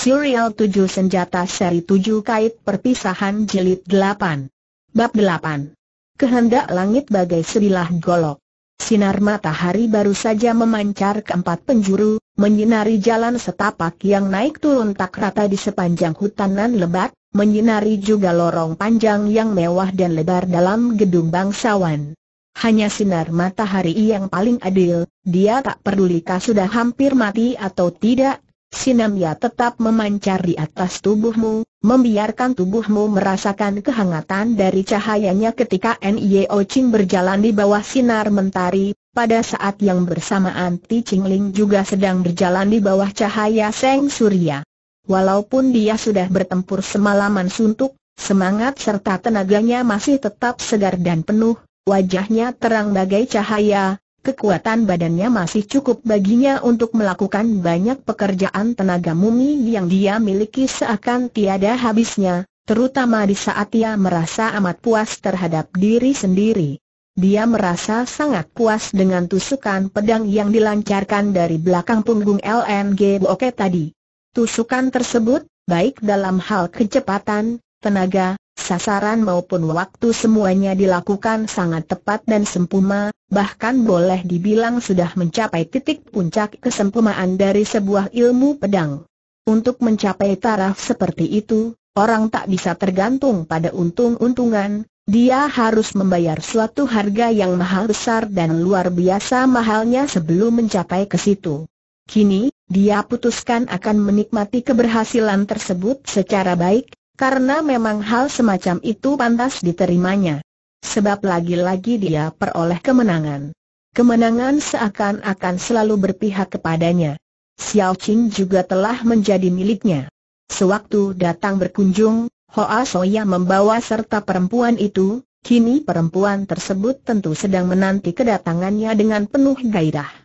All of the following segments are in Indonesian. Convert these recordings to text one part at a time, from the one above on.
Serial 7 Senjata Seri 7 Kait Perpisahan Jilid 8 Bab 8 Kehendak langit bagai sebilah golok Sinar matahari baru saja memancar keempat penjuru, menyinari jalan setapak yang naik turun tak rata di sepanjang hutanan lebat, menyinari juga lorong panjang yang mewah dan lebar dalam gedung bangsawan. Hanya sinar matahari yang paling adil, dia tak peduli sudah hampir mati atau tidak, Sinamnya tetap memancar di atas tubuhmu, membiarkan tubuhmu merasakan kehangatan dari cahayanya ketika Nio Ching berjalan di bawah sinar mentari, pada saat yang bersamaan Ti Ching Ling juga sedang berjalan di bawah cahaya Seng Surya. Walaupun dia sudah bertempur semalaman suntuk, semangat serta tenaganya masih tetap segar dan penuh, wajahnya terang bagai cahaya, Kekuatan badannya masih cukup baginya untuk melakukan banyak pekerjaan tenaga mumi yang dia miliki seakan tiada habisnya, terutama di saat ia merasa amat puas terhadap diri sendiri. Dia merasa sangat puas dengan tusukan pedang yang dilancarkan dari belakang punggung LNG Boke tadi. Tusukan tersebut, baik dalam hal kecepatan, tenaga, sasaran maupun waktu semuanya dilakukan sangat tepat dan sempurna, bahkan boleh dibilang sudah mencapai titik puncak kesempurnaan dari sebuah ilmu pedang. Untuk mencapai taraf seperti itu, orang tak bisa tergantung pada untung-untungan, dia harus membayar suatu harga yang mahal besar dan luar biasa mahalnya sebelum mencapai ke situ. Kini, dia putuskan akan menikmati keberhasilan tersebut secara baik, karena memang hal semacam itu pantas diterimanya. Sebab lagi-lagi dia peroleh kemenangan. Kemenangan seakan-akan selalu berpihak kepadanya. Xiao Qing juga telah menjadi miliknya. Sewaktu datang berkunjung, Hoa Soya membawa serta perempuan itu, kini perempuan tersebut tentu sedang menanti kedatangannya dengan penuh gairah.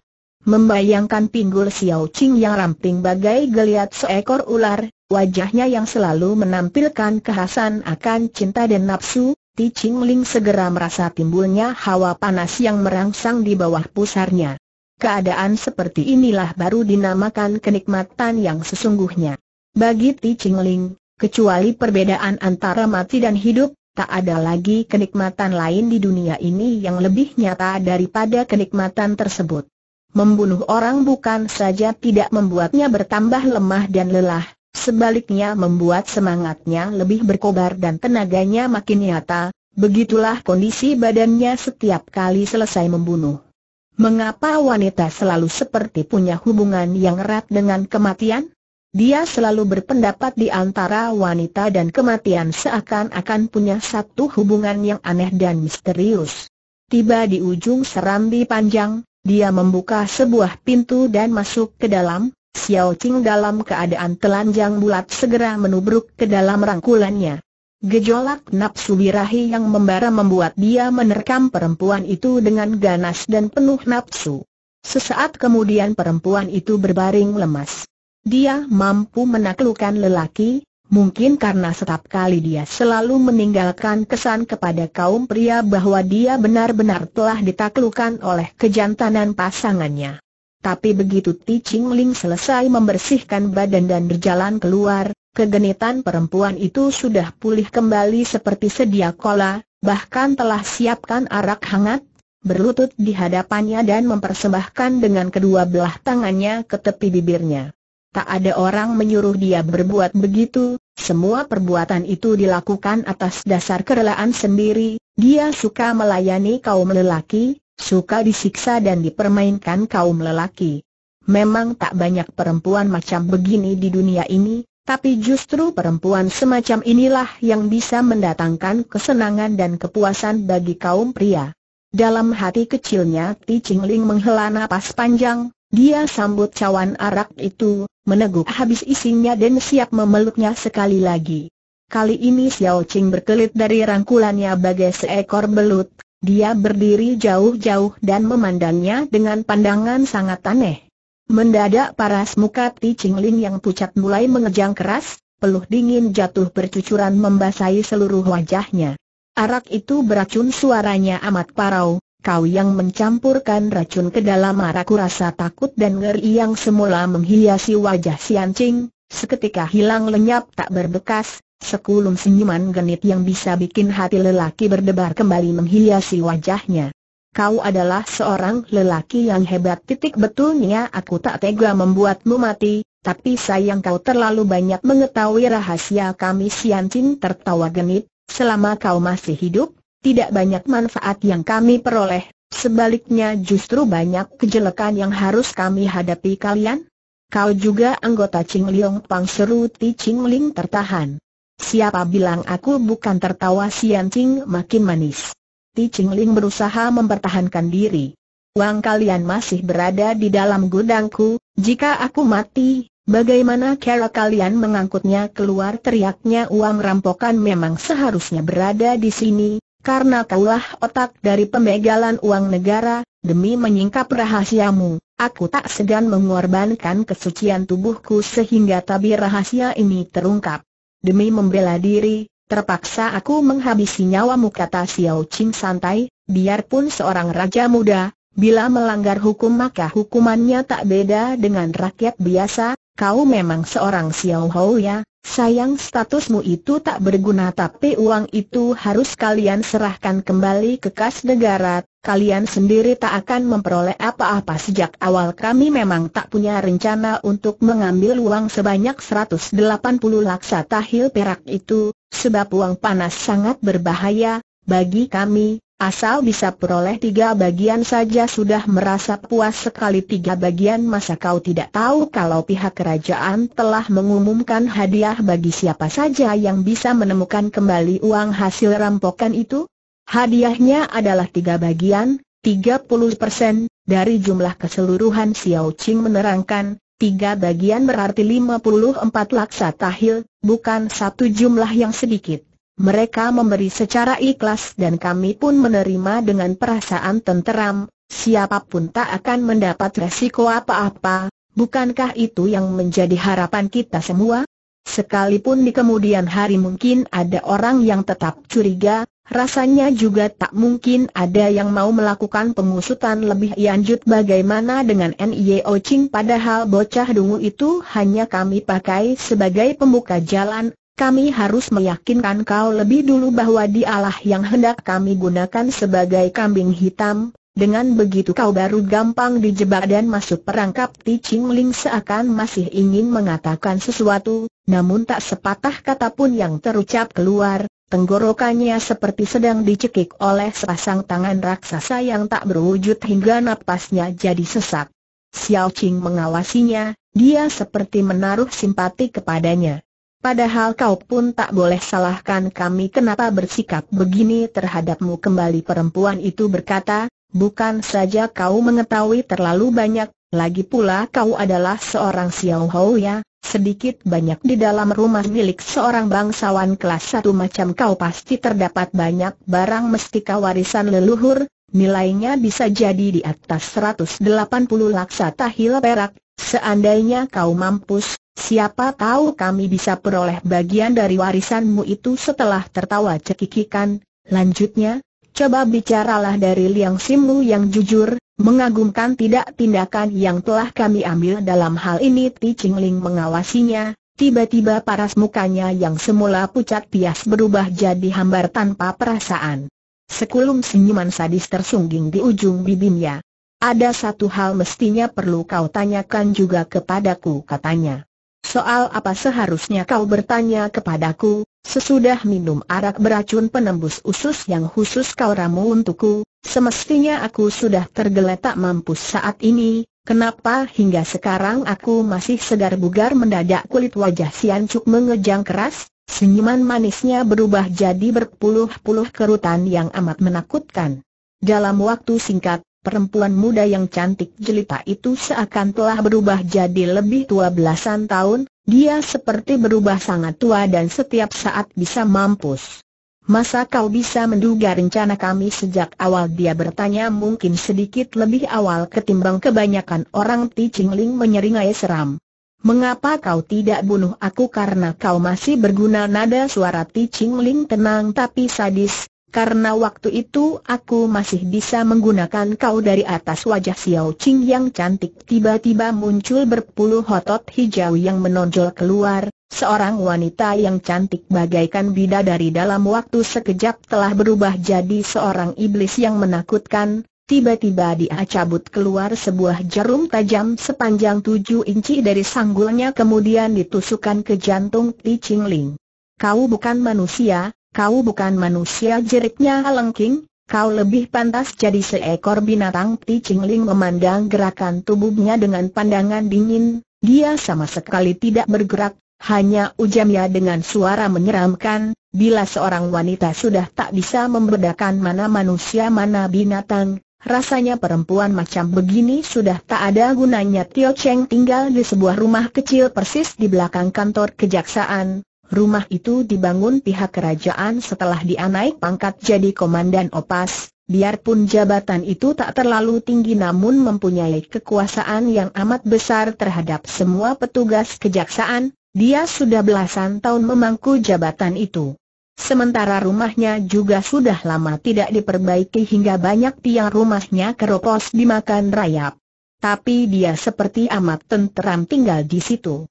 Membayangkan pinggul Xiao Qing yang ramping bagai geliat seekor ular, wajahnya yang selalu menampilkan kehasan akan cinta dan nafsu, Ti Qing Ling segera merasa timbulnya hawa panas yang merangsang di bawah pusarnya. Keadaan seperti inilah baru dinamakan kenikmatan yang sesungguhnya. Bagi Ti Qing Ling, kecuali perbedaan antara mati dan hidup, tak ada lagi kenikmatan lain di dunia ini yang lebih nyata daripada kenikmatan tersebut. Membunuh orang bukan saja tidak membuatnya bertambah lemah dan lelah, sebaliknya membuat semangatnya lebih berkobar dan tenaganya makin nyata, begitulah kondisi badannya setiap kali selesai membunuh. Mengapa wanita selalu seperti punya hubungan yang erat dengan kematian? Dia selalu berpendapat di antara wanita dan kematian seakan-akan punya satu hubungan yang aneh dan misterius. Tiba di ujung serambi panjang, dia membuka sebuah pintu dan masuk ke dalam, Xiao Qing dalam keadaan telanjang bulat segera menubruk ke dalam rangkulannya. Gejolak nafsu birahi yang membara membuat dia menerkam perempuan itu dengan ganas dan penuh nafsu. Sesaat kemudian perempuan itu berbaring lemas. Dia mampu menaklukkan lelaki, Mungkin karena setiap kali dia selalu meninggalkan kesan kepada kaum pria bahwa dia benar-benar telah ditaklukkan oleh kejantanan pasangannya. Tapi begitu Ti Ching Ling selesai membersihkan badan dan berjalan keluar, kegenitan perempuan itu sudah pulih kembali seperti sedia kala, bahkan telah siapkan arak hangat, berlutut di hadapannya dan mempersembahkan dengan kedua belah tangannya ke tepi bibirnya. Tak ada orang menyuruh dia berbuat begitu, semua perbuatan itu dilakukan atas dasar kerelaan sendiri, dia suka melayani kaum lelaki, suka disiksa dan dipermainkan kaum lelaki. Memang tak banyak perempuan macam begini di dunia ini, tapi justru perempuan semacam inilah yang bisa mendatangkan kesenangan dan kepuasan bagi kaum pria. Dalam hati kecilnya Ti Ching menghela napas panjang, dia sambut cawan arak itu, meneguk habis isinya dan siap memeluknya sekali lagi. Kali ini Xiao Qing berkelit dari rangkulannya bagai seekor belut, dia berdiri jauh-jauh dan memandangnya dengan pandangan sangat aneh. Mendadak paras muka Ti Qingling yang pucat mulai mengejang keras, peluh dingin jatuh bercucuran membasahi seluruh wajahnya. Arak itu beracun suaranya amat parau, kau yang mencampurkan racun ke dalam maraku rasa takut dan ngeri yang semula menghiasi wajah si Ancing, seketika hilang lenyap tak berbekas, sekulum senyuman genit yang bisa bikin hati lelaki berdebar kembali menghiasi wajahnya. Kau adalah seorang lelaki yang hebat titik betulnya aku tak tega membuatmu mati, tapi sayang kau terlalu banyak mengetahui rahasia kami si Ancing tertawa genit, selama kau masih hidup, tidak banyak manfaat yang kami peroleh, sebaliknya justru banyak kejelekan yang harus kami hadapi kalian. Kau juga anggota Ching Liong Pang seru Ti Ching Ling tertahan. Siapa bilang aku bukan tertawa Sian Ching makin manis. Ti Ching Ling berusaha mempertahankan diri. Uang kalian masih berada di dalam gudangku, jika aku mati, bagaimana cara kalian mengangkutnya keluar teriaknya uang rampokan memang seharusnya berada di sini, karena kaulah otak dari pembegalan uang negara, demi menyingkap rahasiamu, aku tak segan mengorbankan kesucian tubuhku sehingga tabi rahasia ini terungkap. Demi membela diri, terpaksa aku menghabisi nyawamu kata Xiao Qing santai, biarpun seorang raja muda, bila melanggar hukum maka hukumannya tak beda dengan rakyat biasa, kau memang seorang Xiao Hou ya, Sayang statusmu itu tak berguna tapi uang itu harus kalian serahkan kembali ke kas negara, kalian sendiri tak akan memperoleh apa-apa sejak awal kami memang tak punya rencana untuk mengambil uang sebanyak 180 laksa tahil perak itu, sebab uang panas sangat berbahaya, bagi kami, Asal bisa peroleh tiga bagian saja sudah merasa puas sekali tiga bagian masa kau tidak tahu kalau pihak kerajaan telah mengumumkan hadiah bagi siapa saja yang bisa menemukan kembali uang hasil rampokan itu? Hadiahnya adalah tiga bagian, 30 persen, dari jumlah keseluruhan Xiao Qing menerangkan, tiga bagian berarti 54 laksa tahil, bukan satu jumlah yang sedikit. Mereka memberi secara ikhlas dan kami pun menerima dengan perasaan tenteram, siapapun tak akan mendapat resiko apa-apa, bukankah itu yang menjadi harapan kita semua? Sekalipun di kemudian hari mungkin ada orang yang tetap curiga, rasanya juga tak mungkin ada yang mau melakukan pengusutan lebih lanjut bagaimana dengan Nie Ching padahal bocah dungu itu hanya kami pakai sebagai pembuka jalan kami harus meyakinkan kau lebih dulu bahwa dialah yang hendak kami gunakan sebagai kambing hitam, dengan begitu kau baru gampang dijebak dan masuk perangkap Ti Ching Ling seakan masih ingin mengatakan sesuatu, namun tak sepatah kata pun yang terucap keluar, Tenggorokannya seperti sedang dicekik oleh sepasang tangan raksasa yang tak berwujud hingga napasnya jadi sesak. Xiao Qing mengawasinya, dia seperti menaruh simpati kepadanya. Padahal kau pun tak boleh salahkan kami kenapa bersikap begini terhadapmu kembali perempuan itu berkata, bukan saja kau mengetahui terlalu banyak, lagi pula kau adalah seorang Xiao Hou ya, sedikit banyak di dalam rumah milik seorang bangsawan kelas satu macam kau pasti terdapat banyak barang mestika warisan leluhur, nilainya bisa jadi di atas 180 laksa tahil perak, seandainya kau mampus, Siapa tahu kami bisa peroleh bagian dari warisanmu itu setelah tertawa cekikikan, lanjutnya, coba bicaralah dari Liang Simu yang jujur, mengagumkan tidak tindakan yang telah kami ambil dalam hal ini Ti Ching mengawasinya, tiba-tiba paras mukanya yang semula pucat pias berubah jadi hambar tanpa perasaan. Sekulum senyuman sadis tersungging di ujung bibirnya. Ada satu hal mestinya perlu kau tanyakan juga kepadaku katanya soal apa seharusnya kau bertanya kepadaku, sesudah minum arak beracun penembus usus yang khusus kau ramu untukku, semestinya aku sudah tergeletak mampus saat ini, Kenapa hingga sekarang aku masih segar bugar mendadak kulit wajah Siancuk mengejang keras, senyuman manisnya berubah jadi berpuluh-puluh kerutan yang amat menakutkan. Dalam waktu singkat, Perempuan muda yang cantik jelita itu seakan telah berubah jadi lebih tua belasan tahun, dia seperti berubah sangat tua dan setiap saat bisa mampus. Masa kau bisa menduga rencana kami sejak awal dia bertanya mungkin sedikit lebih awal ketimbang kebanyakan orang Ti Ling menyeringai seram. Mengapa kau tidak bunuh aku karena kau masih berguna nada suara Ti Ling tenang tapi sadis, karena waktu itu aku masih bisa menggunakan kau dari atas wajah Xiao Qing yang cantik tiba-tiba muncul berpuluh otot hijau yang menonjol keluar, seorang wanita yang cantik bagaikan bidadari dalam waktu sekejap telah berubah jadi seorang iblis yang menakutkan, tiba-tiba dia cabut keluar sebuah jarum tajam sepanjang tujuh inci dari sanggulnya kemudian ditusukkan ke jantung Li Qingling. Kau bukan manusia, Kau bukan manusia jeriknya Lengking, kau lebih pantas jadi seekor binatang Ti Chingling memandang gerakan tubuhnya dengan pandangan dingin, dia sama sekali tidak bergerak, hanya ujamnya dengan suara menyeramkan, bila seorang wanita sudah tak bisa membedakan mana manusia mana binatang, Rasanya perempuan macam begini sudah tak ada gunanya Tio Cheng tinggal di sebuah rumah kecil persis di belakang kantor kejaksaan Rumah itu dibangun pihak kerajaan setelah dia naik pangkat jadi komandan opas, biarpun jabatan itu tak terlalu tinggi namun mempunyai kekuasaan yang amat besar terhadap semua petugas kejaksaan, dia sudah belasan tahun memangku jabatan itu. Sementara rumahnya juga sudah lama tidak diperbaiki hingga banyak tiang rumahnya keropos dimakan rayap. Tapi dia seperti amat tenteram tinggal di situ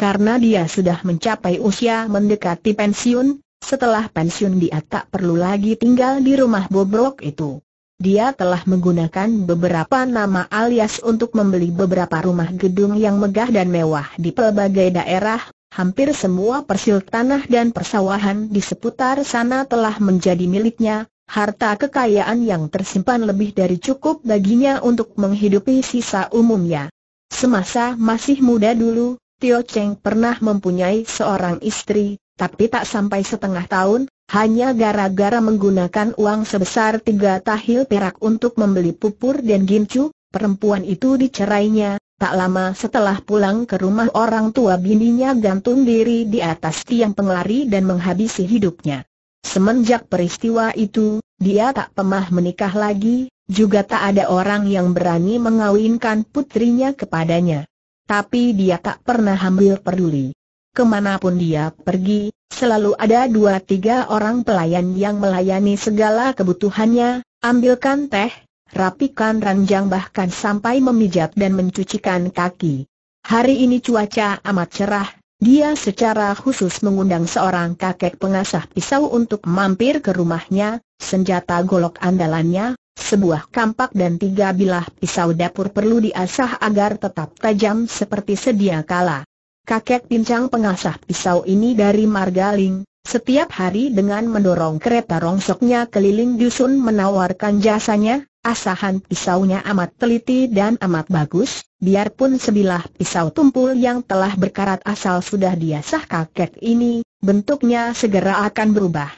karena dia sudah mencapai usia mendekati pensiun, setelah pensiun dia tak perlu lagi tinggal di rumah bobrok itu. Dia telah menggunakan beberapa nama alias untuk membeli beberapa rumah gedung yang megah dan mewah di pelbagai daerah, hampir semua persil tanah dan persawahan di seputar sana telah menjadi miliknya, harta kekayaan yang tersimpan lebih dari cukup baginya untuk menghidupi sisa umumnya. Semasa masih muda dulu, Tio Cheng pernah mempunyai seorang istri, tapi tak sampai setengah tahun, hanya gara-gara menggunakan uang sebesar tiga tahil perak untuk membeli pupur dan gincu, perempuan itu dicerainya. Tak lama setelah pulang ke rumah orang tua bininya gantung diri di atas tiang penglari dan menghabisi hidupnya. Semenjak peristiwa itu, dia tak pemah menikah lagi, juga tak ada orang yang berani mengawinkan putrinya kepadanya tapi dia tak pernah ambil peduli. Kemanapun dia pergi, selalu ada dua tiga orang pelayan yang melayani segala kebutuhannya, ambilkan teh, rapikan ranjang bahkan sampai memijat dan mencucikan kaki. Hari ini cuaca amat cerah, dia secara khusus mengundang seorang kakek pengasah pisau untuk mampir ke rumahnya, senjata golok andalannya, sebuah kampak dan tiga bilah pisau dapur perlu diasah agar tetap tajam seperti sedia kala. Kakek pincang pengasah pisau ini dari Margaling, setiap hari dengan mendorong kereta rongsoknya keliling dusun menawarkan jasanya, asahan pisaunya amat teliti dan amat bagus, biarpun sebilah pisau tumpul yang telah berkarat asal sudah diasah kakek ini, bentuknya segera akan berubah.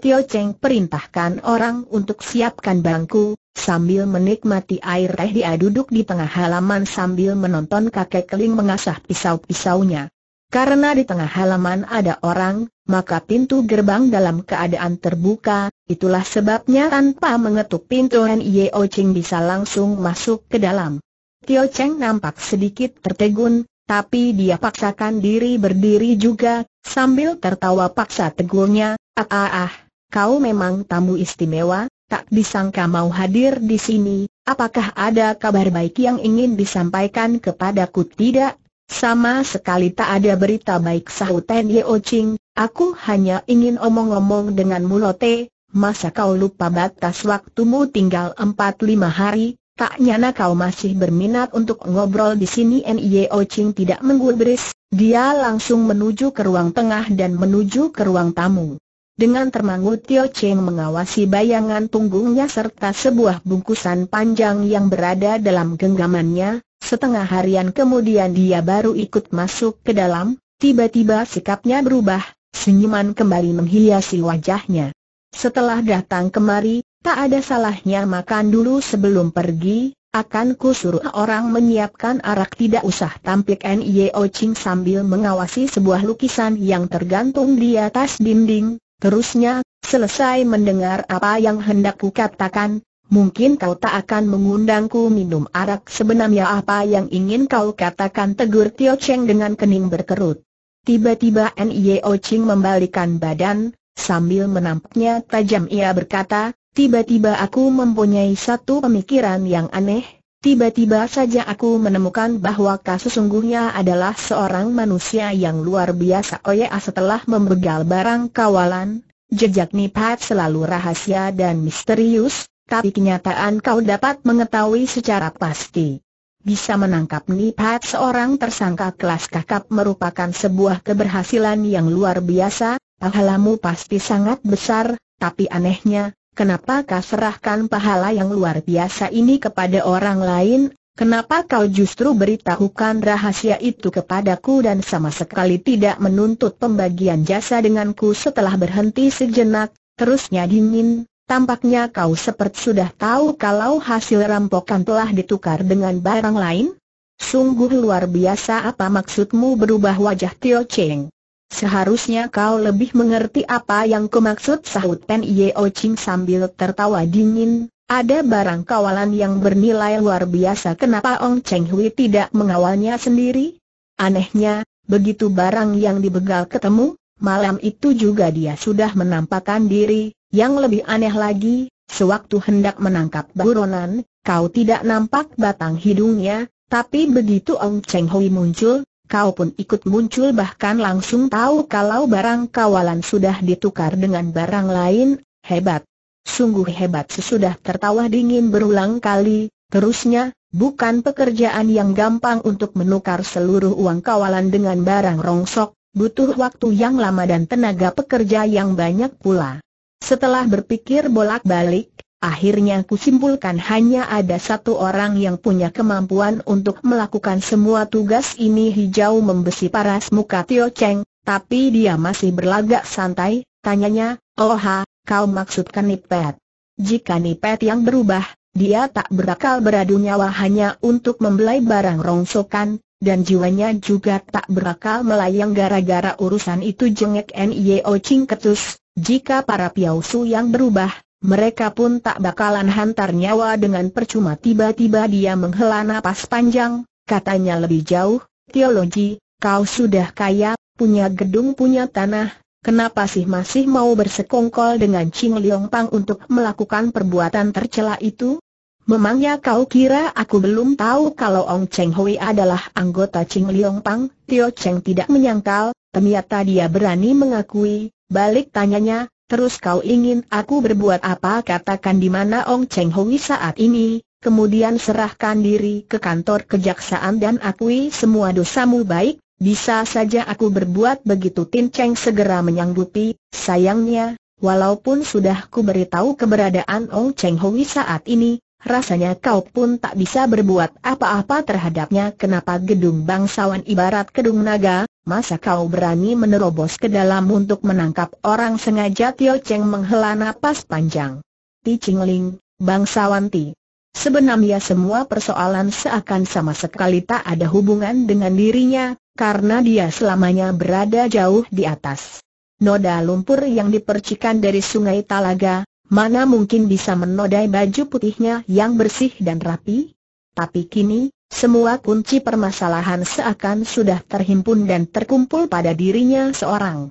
Tio Cheng perintahkan orang untuk siapkan bangku, sambil menikmati air teh dia duduk di tengah halaman sambil menonton kakek keling mengasah pisau-pisaunya. Karena di tengah halaman ada orang, maka pintu gerbang dalam keadaan terbuka, itulah sebabnya tanpa mengetuk pintu Nio Cheng bisa langsung masuk ke dalam. Tio Cheng nampak sedikit tertegun, tapi dia paksakan diri berdiri juga, sambil tertawa paksa tegurnya, ah ah ah, kau memang tamu istimewa, tak disangka mau hadir di sini, apakah ada kabar baik yang ingin disampaikan kepadaku tidak? Sama sekali tak ada berita baik sahut Tan Yeo Ching, aku hanya ingin omong-omong dengan mulote, masa kau lupa batas waktumu tinggal empat lima hari, tak nyana kau masih berminat untuk ngobrol di sini N.I.O. Ching tidak menggubris, dia langsung menuju ke ruang tengah dan menuju ke ruang tamu. Dengan termangu Tio Cheng mengawasi bayangan punggungnya serta sebuah bungkusan panjang yang berada dalam genggamannya, setengah harian kemudian dia baru ikut masuk ke dalam, tiba-tiba sikapnya berubah, senyuman kembali menghiasi wajahnya. Setelah datang kemari, tak ada salahnya makan dulu sebelum pergi, akan ku suruh orang menyiapkan arak tidak usah tampik N.Y.O. Ching sambil mengawasi sebuah lukisan yang tergantung di atas dinding, Terusnya, selesai mendengar apa yang hendak katakan, mungkin kau tak akan mengundangku minum arak sebenarnya apa yang ingin kau katakan tegur Tio Cheng dengan kening berkerut. Tiba-tiba Nio Ching membalikan badan, sambil menampaknya tajam ia berkata, tiba-tiba aku mempunyai satu pemikiran yang aneh, Tiba-tiba saja aku menemukan bahwa kasus sungguhnya adalah seorang manusia yang luar biasa. Oh ya, setelah membegal barang kawalan, jejak Nipat selalu rahasia dan misterius, tapi kenyataan kau dapat mengetahui secara pasti. Bisa menangkap Nipat seorang tersangka kelas kakap merupakan sebuah keberhasilan yang luar biasa, pahalamu pasti sangat besar, tapi anehnya, Kenapa kau serahkan pahala yang luar biasa ini kepada orang lain? Kenapa kau justru beritahukan rahasia itu kepadaku dan sama sekali tidak menuntut pembagian jasa denganku setelah berhenti sejenak, terusnya dingin, tampaknya kau seperti sudah tahu kalau hasil rampokan telah ditukar dengan barang lain? Sungguh luar biasa apa maksudmu berubah wajah Tio Cheng? Seharusnya kau lebih mengerti apa yang kumaksud sahut Pen Yeo Ching sambil tertawa dingin, ada barang kawalan yang bernilai luar biasa kenapa Ong Cheng Hui tidak mengawalnya sendiri? Anehnya, begitu barang yang dibegal ketemu, malam itu juga dia sudah menampakkan diri, yang lebih aneh lagi, sewaktu hendak menangkap buronan, kau tidak nampak batang hidungnya, tapi begitu Ong Cheng Hui muncul, kau pun ikut muncul bahkan langsung tahu kalau barang kawalan sudah ditukar dengan barang lain, hebat. Sungguh hebat sesudah tertawa dingin berulang kali, terusnya, bukan pekerjaan yang gampang untuk menukar seluruh uang kawalan dengan barang rongsok, butuh waktu yang lama dan tenaga pekerja yang banyak pula. Setelah berpikir bolak-balik, Akhirnya kusimpulkan hanya ada satu orang yang punya kemampuan untuk melakukan semua tugas ini hijau membesi paras muka Tio Cheng, tapi dia masih berlagak santai, tanyanya, Oh ha, kau maksudkan Nipet? Jika Nipet yang berubah, dia tak berakal beradu nyawa hanya untuk membelai barang rongsokan, dan jiwanya juga tak berakal melayang gara-gara urusan itu jengek Nio Ching ketus, jika para piausu yang berubah, mereka pun tak bakalan hantar nyawa dengan percuma tiba-tiba dia menghela nafas panjang, katanya lebih jauh, teologi, kau sudah kaya, punya gedung punya tanah, kenapa sih masih mau bersekongkol dengan Ching Leong Pang untuk melakukan perbuatan tercela itu? Memangnya kau kira aku belum tahu kalau Ong Cheng Hui adalah anggota Ching Leong Pang? Tio Cheng tidak menyangkal, ternyata dia berani mengakui, balik tanyanya, Terus kau ingin aku berbuat apa katakan di mana Ong Cheng Hui saat ini, kemudian serahkan diri ke kantor kejaksaan dan akui semua dosamu baik, bisa saja aku berbuat begitu Tin Cheng segera menyanggupi, sayangnya, walaupun sudah ku beritahu keberadaan Ong Cheng Hui saat ini, rasanya kau pun tak bisa berbuat apa-apa terhadapnya kenapa gedung bangsawan ibarat gedung naga, Masa kau berani menerobos ke dalam untuk menangkap orang sengaja Tio Cheng menghela napas panjang. Ti Ching Ling, bangsawan Ti. Sebenarnya semua persoalan seakan sama sekali tak ada hubungan dengan dirinya, karena dia selamanya berada jauh di atas. Noda lumpur yang dipercikan dari sungai Talaga, mana mungkin bisa menodai baju putihnya yang bersih dan rapi? Tapi kini, semua kunci permasalahan seakan sudah terhimpun dan terkumpul pada dirinya seorang.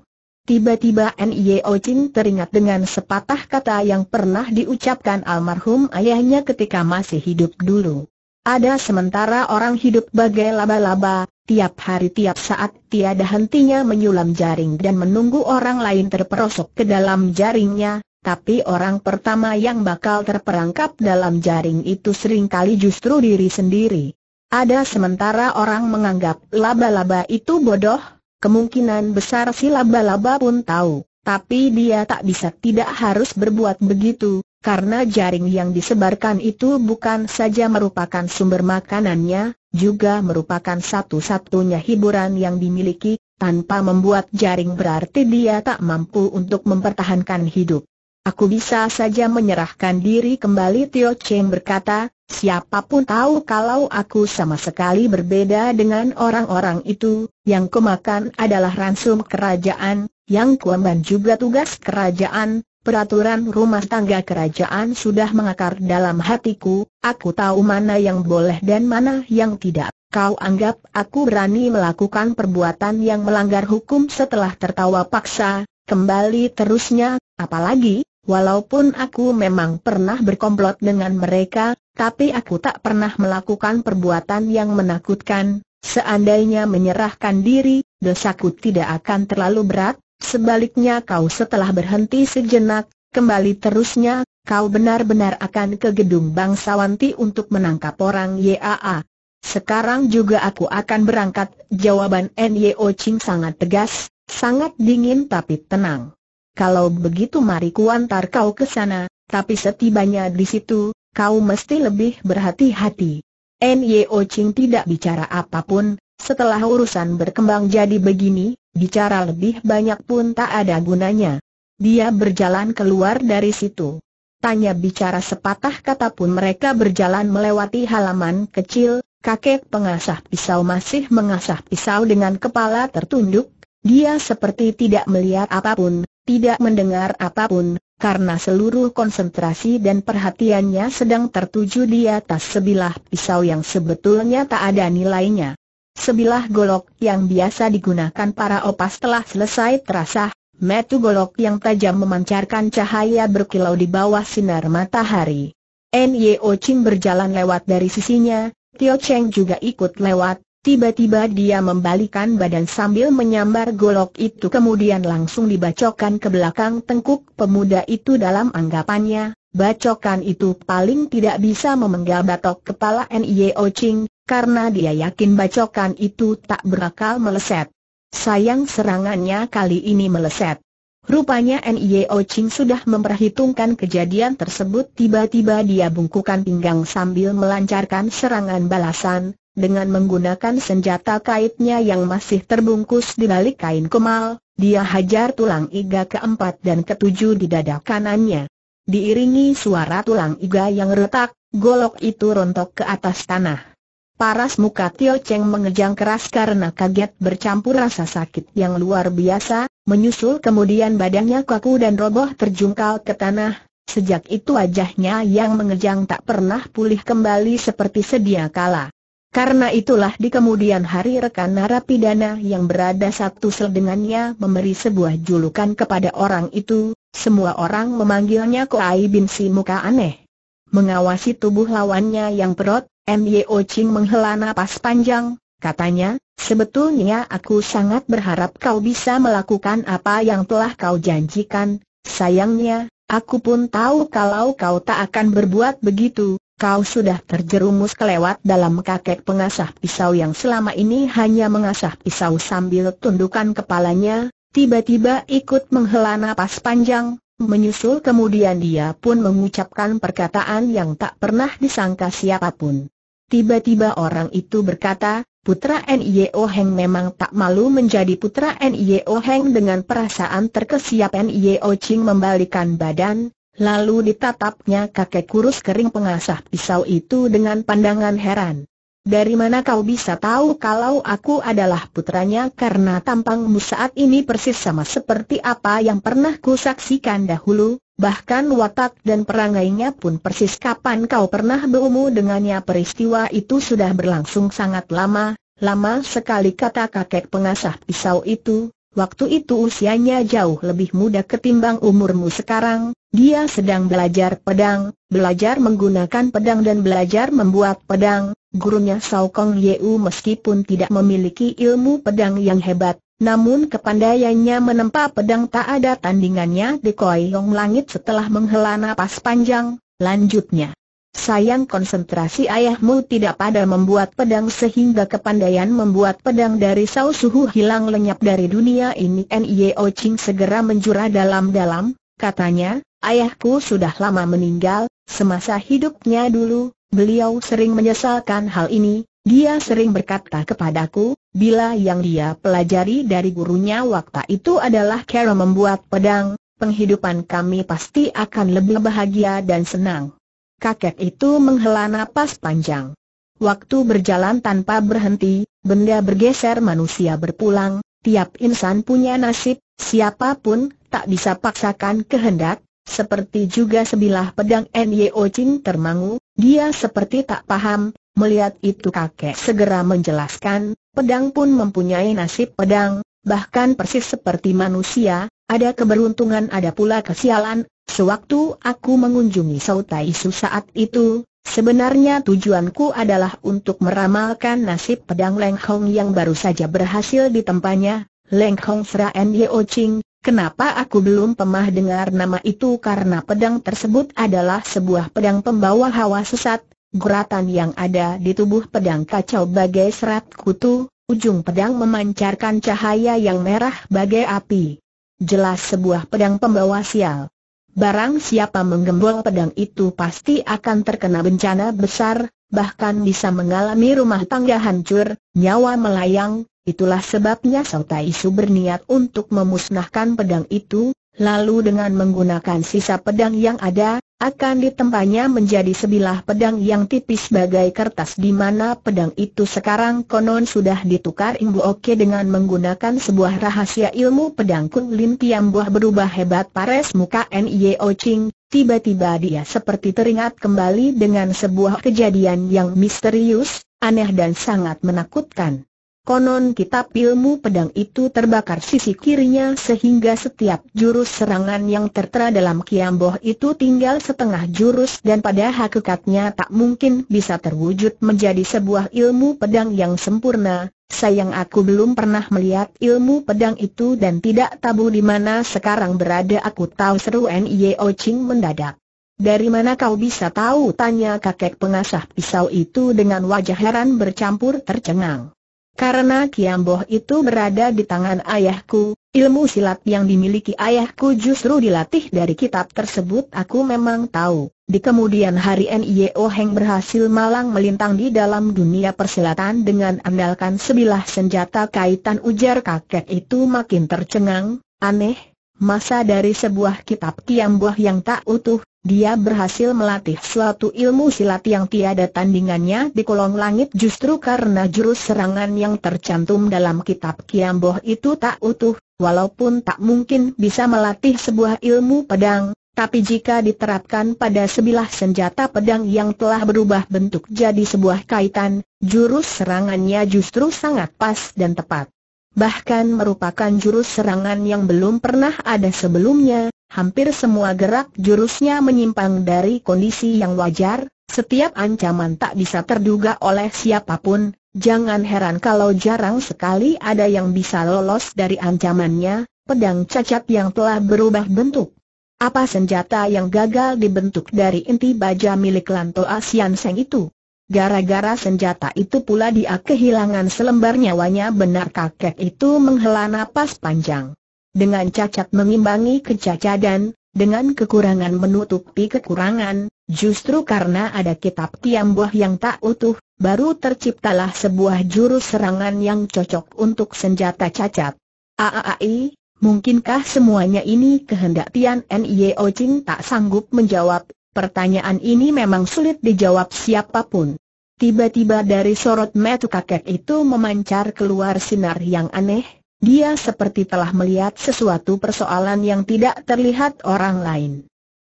Tiba-tiba N.I.O. Chin teringat dengan sepatah kata yang pernah diucapkan almarhum ayahnya ketika masih hidup dulu. Ada sementara orang hidup bagai laba-laba, tiap hari tiap saat tiada hentinya menyulam jaring dan menunggu orang lain terperosok ke dalam jaringnya, tapi orang pertama yang bakal terperangkap dalam jaring itu seringkali justru diri sendiri. Ada sementara orang menganggap laba-laba itu bodoh, kemungkinan besar si laba-laba pun tahu, tapi dia tak bisa tidak harus berbuat begitu, karena jaring yang disebarkan itu bukan saja merupakan sumber makanannya, juga merupakan satu-satunya hiburan yang dimiliki, tanpa membuat jaring berarti dia tak mampu untuk mempertahankan hidup. Aku bisa saja menyerahkan diri kembali Tio Cheng berkata, Siapapun tahu kalau aku sama sekali berbeda dengan orang-orang itu, yang kumakan adalah ransum kerajaan, yang kuemban juga tugas kerajaan, Peraturan rumah tangga kerajaan sudah mengakar dalam hatiku, aku tahu mana yang boleh dan mana yang tidak. Kau anggap aku berani melakukan perbuatan yang melanggar hukum setelah tertawa paksa, kembali terusnya, apalagi, Walaupun aku memang pernah berkomplot dengan mereka, tapi aku tak pernah melakukan perbuatan yang menakutkan. Seandainya menyerahkan diri, dosaku tidak akan terlalu berat. Sebaliknya kau setelah berhenti sejenak, kembali terusnya, kau benar-benar akan ke gedung Bangsawanti untuk menangkap orang YAA. Sekarang juga aku akan berangkat, jawaban N.Y.O. Ching sangat tegas, sangat dingin tapi tenang. Kalau begitu mari kuantar kau ke sana, tapi setibanya di situ, kau mesti lebih berhati-hati. Nyo Ching tidak bicara apapun, setelah urusan berkembang jadi begini, bicara lebih banyak pun tak ada gunanya. Dia berjalan keluar dari situ. Tanya bicara sepatah kata pun mereka berjalan melewati halaman kecil, kakek pengasah pisau masih mengasah pisau dengan kepala tertunduk, dia seperti tidak melihat apapun, tidak mendengar apapun, karena seluruh konsentrasi dan perhatiannya sedang tertuju di atas sebilah pisau yang sebetulnya tak ada nilainya. Sebilah golok yang biasa digunakan para opas telah selesai terasa. metu golok yang tajam memancarkan cahaya berkilau di bawah sinar matahari. Nyo Ching berjalan lewat dari sisinya, Tio Cheng juga ikut lewat, Tiba-tiba dia membalikan badan sambil menyambar golok itu kemudian langsung dibacokan ke belakang tengkuk pemuda itu dalam anggapannya, bacokan itu paling tidak bisa memenggal batok kepala N.I.O. Ching, karena dia yakin bacokan itu tak berakal meleset. Sayang serangannya kali ini meleset. Rupanya N.I.O. Ching sudah memperhitungkan kejadian tersebut tiba-tiba dia bungkukan pinggang sambil melancarkan serangan balasan, dengan menggunakan senjata kaitnya yang masih terbungkus di balik kain kemal, dia hajar tulang iga keempat dan ketujuh di dada kanannya. Diiringi suara tulang iga yang retak, golok itu rontok ke atas tanah. Paras muka Tio Cheng mengejang keras karena kaget bercampur rasa sakit yang luar biasa, menyusul kemudian badannya kaku dan roboh terjungkal ke tanah. Sejak itu wajahnya yang mengejang tak pernah pulih kembali seperti sedia kala. Karena itulah di kemudian hari rekan narapidana yang berada satu sel dengannya memberi sebuah julukan kepada orang itu, semua orang memanggilnya Koai Bin Si Muka Aneh. Mengawasi tubuh lawannya yang perut, Myo Ching menghela napas panjang, katanya, sebetulnya aku sangat berharap kau bisa melakukan apa yang telah kau janjikan, sayangnya, aku pun tahu kalau kau tak akan berbuat begitu, kau sudah terjerumus kelewat dalam kakek pengasah pisau yang selama ini hanya mengasah pisau sambil tundukan kepalanya, tiba-tiba ikut menghela napas panjang, menyusul kemudian dia pun mengucapkan perkataan yang tak pernah disangka siapapun. Tiba-tiba orang itu berkata, Putra N.I.O. Heng memang tak malu menjadi putra N.I.O. Heng dengan perasaan terkesiap N.I.O. Ching membalikan badan, Lalu ditatapnya kakek kurus kering pengasah pisau itu dengan pandangan heran. Dari mana kau bisa tahu kalau aku adalah putranya karena tampangmu saat ini persis sama seperti apa yang pernah kusaksikan dahulu, bahkan watak dan perangainya pun persis kapan kau pernah berumur dengannya peristiwa itu sudah berlangsung sangat lama, lama sekali kata kakek pengasah pisau itu, Waktu itu usianya jauh lebih muda ketimbang umurmu sekarang, dia sedang belajar pedang, belajar menggunakan pedang dan belajar membuat pedang. Gurunya Sao Kong Yeu meskipun tidak memiliki ilmu pedang yang hebat, namun kepandaiannya menempa pedang tak ada tandingannya di Koyong Langit setelah menghela napas panjang, lanjutnya. Sayang konsentrasi ayahmu tidak pada membuat pedang sehingga kepandaian membuat pedang dari Sao Suhu hilang lenyap dari dunia ini Nio Ching segera menjura dalam-dalam, katanya, ayahku sudah lama meninggal, semasa hidupnya dulu, beliau sering menyesalkan hal ini, dia sering berkata kepadaku, bila yang dia pelajari dari gurunya waktu itu adalah cara membuat pedang, penghidupan kami pasti akan lebih bahagia dan senang kakek itu menghela napas panjang. Waktu berjalan tanpa berhenti, benda bergeser manusia berpulang, tiap insan punya nasib, siapapun tak bisa paksakan kehendak, seperti juga sebilah pedang Nyo Ching termangu, dia seperti tak paham, melihat itu kakek segera menjelaskan, pedang pun mempunyai nasib pedang, bahkan persis seperti manusia, ada keberuntungan ada pula kesialan, sewaktu aku mengunjungi Sautai Su saat itu, sebenarnya tujuanku adalah untuk meramalkan nasib pedang Leng Hong yang baru saja berhasil ditempanya, Leng Hong Fra Yeo Ching, kenapa aku belum pernah dengar nama itu karena pedang tersebut adalah sebuah pedang pembawa hawa sesat, Geratan yang ada di tubuh pedang kacau bagai serat kutu, ujung pedang memancarkan cahaya yang merah bagai api jelas sebuah pedang pembawa sial. Barang siapa menggembol pedang itu pasti akan terkena bencana besar, bahkan bisa mengalami rumah tangga hancur, nyawa melayang, itulah sebabnya Sautai Su berniat untuk memusnahkan pedang itu, lalu dengan menggunakan sisa pedang yang ada, akan ditempanya menjadi sebilah pedang yang tipis bagai kertas di mana pedang itu sekarang konon sudah ditukar ibu Oke dengan menggunakan sebuah rahasia ilmu pedang Kun Lin Tiam Buah berubah hebat pares muka O Ching, tiba-tiba dia seperti teringat kembali dengan sebuah kejadian yang misterius, aneh dan sangat menakutkan. Konon kitab ilmu pedang itu terbakar sisi kirinya sehingga setiap jurus serangan yang tertera dalam kiamboh itu tinggal setengah jurus dan pada hakikatnya tak mungkin bisa terwujud menjadi sebuah ilmu pedang yang sempurna. Sayang aku belum pernah melihat ilmu pedang itu dan tidak tahu di mana sekarang berada aku tahu seru N.I.O. Ching mendadak. Dari mana kau bisa tahu? Tanya kakek pengasah pisau itu dengan wajah heran bercampur tercengang. Karena Kiamboh itu berada di tangan ayahku, ilmu silat yang dimiliki ayahku justru dilatih dari kitab tersebut aku memang tahu. Di kemudian hari N.I.O. Heng berhasil malang melintang di dalam dunia persilatan dengan andalkan sebilah senjata kaitan ujar kakek itu makin tercengang, aneh, masa dari sebuah kitab buah yang tak utuh, dia berhasil melatih suatu ilmu silat yang tiada tandingannya di kolong langit justru karena jurus serangan yang tercantum dalam kitab Kiamboh itu tak utuh, walaupun tak mungkin bisa melatih sebuah ilmu pedang, tapi jika diterapkan pada sebilah senjata pedang yang telah berubah bentuk jadi sebuah kaitan, jurus serangannya justru sangat pas dan tepat bahkan merupakan jurus serangan yang belum pernah ada sebelumnya, hampir semua gerak jurusnya menyimpang dari kondisi yang wajar, setiap ancaman tak bisa terduga oleh siapapun, jangan heran kalau jarang sekali ada yang bisa lolos dari ancamannya, pedang cacat yang telah berubah bentuk. Apa senjata yang gagal dibentuk dari inti baja milik Lanto Asian Seng itu? Gara-gara senjata itu pula dia kehilangan selembar nyawanya benar kakek itu menghela napas panjang. Dengan cacat mengimbangi kecacadan, dengan kekurangan menutupi kekurangan, justru karena ada kitab tiambuah yang tak utuh, baru terciptalah sebuah jurus serangan yang cocok untuk senjata cacat. Aaai, mungkinkah semuanya ini kehendak Tian Nye Ocing tak sanggup menjawab Pertanyaan ini memang sulit dijawab siapapun. Tiba-tiba dari sorot mata kakek itu memancar keluar sinar yang aneh, dia seperti telah melihat sesuatu persoalan yang tidak terlihat orang lain.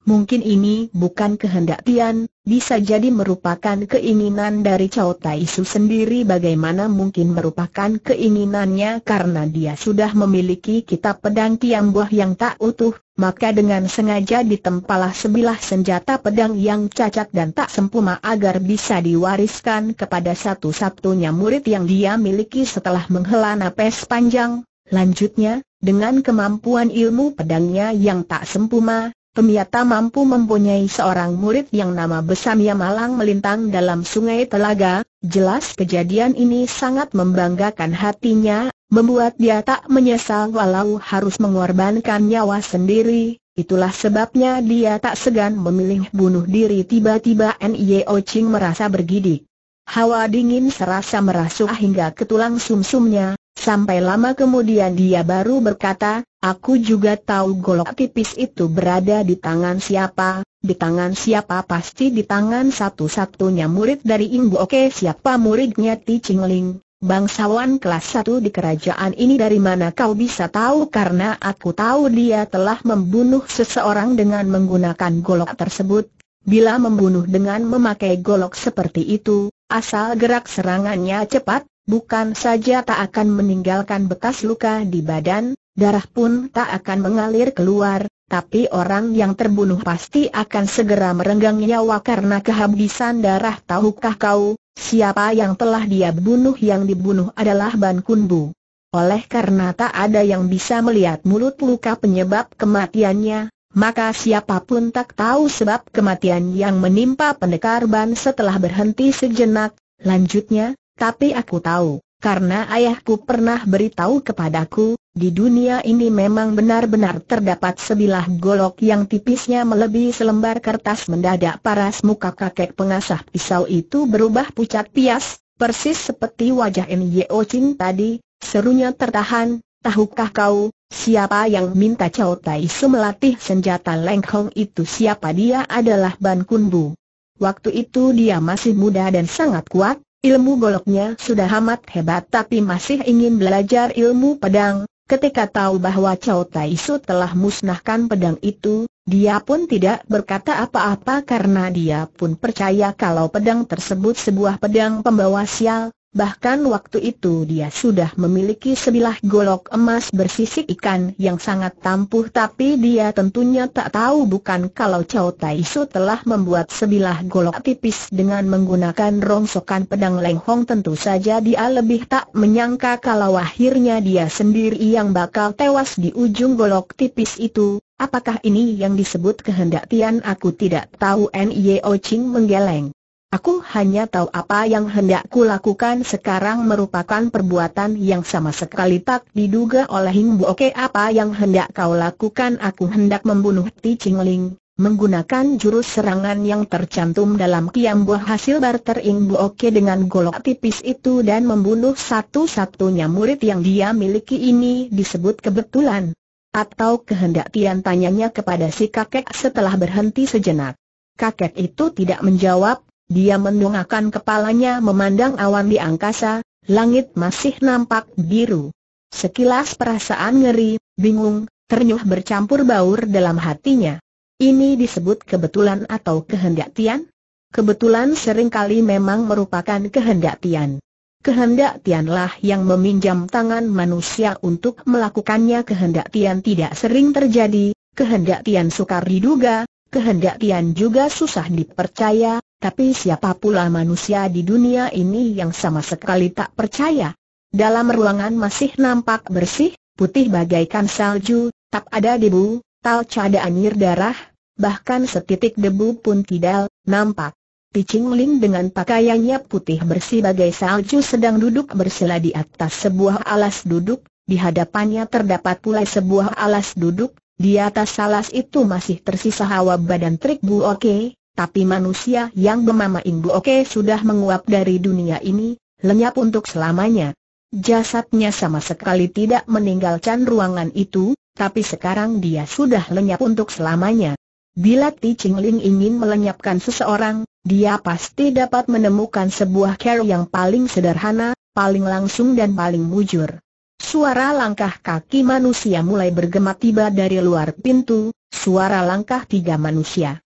Mungkin ini bukan kehendak Tian, bisa jadi merupakan keinginan dari Cao Tai Su sendiri bagaimana mungkin merupakan keinginannya karena dia sudah memiliki kitab pedang tiang buah yang tak utuh, maka dengan sengaja ditempalah sebilah senjata pedang yang cacat dan tak sempurna agar bisa diwariskan kepada satu-satunya murid yang dia miliki setelah menghela napas panjang. Lanjutnya, dengan kemampuan ilmu pedangnya yang tak sempurna, Pemiata mampu mempunyai seorang murid yang nama Besamia Malang melintang dalam sungai Telaga, jelas kejadian ini sangat membanggakan hatinya, membuat dia tak menyesal walau harus mengorbankan nyawa sendiri, Itulah sebabnya dia tak segan memilih bunuh diri tiba-tiba N.I.O. Ching merasa bergidik. Hawa dingin serasa merasuk hingga ke tulang sumsumnya, sampai lama kemudian dia baru berkata, Aku juga tahu golok tipis itu berada di tangan siapa, di tangan siapa pasti di tangan satu-satunya murid dari Ingbo Oke siapa muridnya Ti Chingling, bangsawan kelas satu di kerajaan ini dari mana kau bisa tahu karena aku tahu dia telah membunuh seseorang dengan menggunakan golok tersebut. Bila membunuh dengan memakai golok seperti itu, asal gerak serangannya cepat, bukan saja tak akan meninggalkan bekas luka di badan, Darah pun tak akan mengalir keluar, tapi orang yang terbunuh pasti akan segera merenggang nyawa karena kehabisan darah tahukah kau, siapa yang telah dia bunuh yang dibunuh adalah Ban Kunbu. Oleh karena tak ada yang bisa melihat mulut luka penyebab kematiannya, maka siapapun tak tahu sebab kematian yang menimpa pendekar Ban setelah berhenti sejenak, lanjutnya, tapi aku tahu, karena ayahku pernah beritahu kepadaku, di dunia ini memang benar-benar terdapat sebilah golok yang tipisnya melebihi selembar kertas mendadak paras muka kakek pengasah pisau itu berubah pucat pias, persis seperti wajah Nyo Ching tadi, serunya tertahan, tahukah kau, siapa yang minta Chow Tai Su melatih senjata Leng itu siapa dia adalah Ban Kun Bu. Waktu itu dia masih muda dan sangat kuat, ilmu goloknya sudah amat hebat tapi masih ingin belajar ilmu pedang, Ketika tahu bahwa Chow Tai Su telah musnahkan pedang itu, dia pun tidak berkata apa-apa karena dia pun percaya kalau pedang tersebut sebuah pedang pembawa sial, Bahkan waktu itu dia sudah memiliki sebilah golok emas bersisik ikan yang sangat tampuh tapi dia tentunya tak tahu bukan kalau Chow Tai Su telah membuat sebilah golok tipis dengan menggunakan rongsokan pedang lenghong tentu saja dia lebih tak menyangka kalau akhirnya dia sendiri yang bakal tewas di ujung golok tipis itu. Apakah ini yang disebut kehendak Tian aku tidak tahu Nio Ching menggeleng. Aku hanya tahu apa yang hendak ku lakukan sekarang merupakan perbuatan yang sama sekali tak diduga oleh Bu Oke apa yang hendak kau lakukan aku hendak membunuh Ti Chingling, menggunakan jurus serangan yang tercantum dalam kiam buah hasil barter Bu Oke dengan golok tipis itu dan membunuh satu-satunya murid yang dia miliki ini disebut kebetulan. Atau kehendak Tian tanyanya kepada si kakek setelah berhenti sejenak. Kakek itu tidak menjawab dia mendongakkan kepalanya memandang awan di angkasa, langit masih nampak biru. Sekilas perasaan ngeri, bingung, ternyuh bercampur baur dalam hatinya. Ini disebut kebetulan atau kehendak Tian? Kebetulan seringkali memang merupakan kehendak Tian. Kehendak Tianlah yang meminjam tangan manusia untuk melakukannya kehendak Tian tidak sering terjadi, kehendak Tian sukar diduga, kehendak Tian juga susah dipercaya, tapi siapa pula manusia di dunia ini yang sama sekali tak percaya? Dalam ruangan masih nampak bersih, putih bagaikan salju, tak ada debu, tak ada anir darah, bahkan setitik debu pun tidak nampak. Picing Ling dengan pakaiannya putih bersih bagai salju sedang duduk bersila di atas sebuah alas duduk, di hadapannya terdapat pula sebuah alas duduk, di atas alas itu masih tersisa hawa badan Trik Bu Oke, tapi manusia yang bernama Imbu Oke sudah menguap dari dunia ini, lenyap untuk selamanya. Jasadnya sama sekali tidak meninggalkan ruangan itu, tapi sekarang dia sudah lenyap untuk selamanya. Bila Ti Ling ingin melenyapkan seseorang, dia pasti dapat menemukan sebuah cara yang paling sederhana, paling langsung dan paling mujur. Suara langkah kaki manusia mulai bergema tiba dari luar pintu, suara langkah tiga manusia.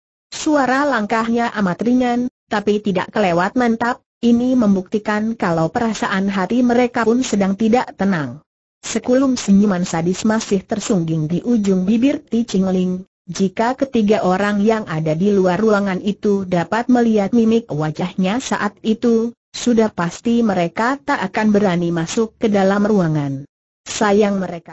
Suara langkahnya amat ringan, tapi tidak kelewat mantap, ini membuktikan kalau perasaan hati mereka pun sedang tidak tenang. Sekulum senyuman sadis masih tersungging di ujung bibir Ti Chingling, jika ketiga orang yang ada di luar ruangan itu dapat melihat mimik wajahnya saat itu, sudah pasti mereka tak akan berani masuk ke dalam ruangan. Sayang mereka